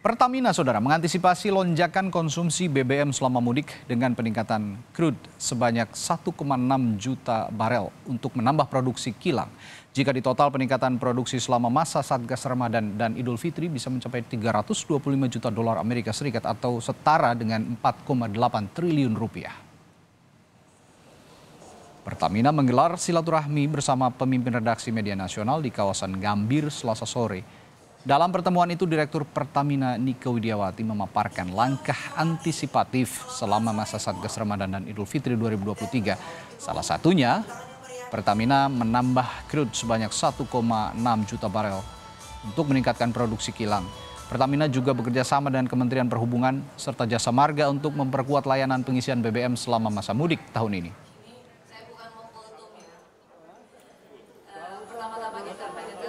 Pertamina, saudara, mengantisipasi lonjakan konsumsi BBM selama mudik dengan peningkatan crude sebanyak 1,6 juta barel untuk menambah produksi kilang. Jika di total peningkatan produksi selama masa Satgas Ramadan dan Idul Fitri bisa mencapai 325 juta dolar Amerika Serikat atau setara dengan 4,8 triliun rupiah. Pertamina menggelar silaturahmi bersama pemimpin redaksi media nasional di kawasan Gambir selasa sore dalam pertemuan itu, Direktur Pertamina Nike Widiawati memaparkan langkah antisipatif selama masa Satgas Ramadan dan Idul Fitri 2023. Salah satunya, Pertamina menambah crude sebanyak 1,6 juta barel untuk meningkatkan produksi kilang. Pertamina juga bekerja sama dengan Kementerian Perhubungan serta Jasa Marga untuk memperkuat layanan pengisian BBM selama masa mudik tahun ini. Ya. Eh, ini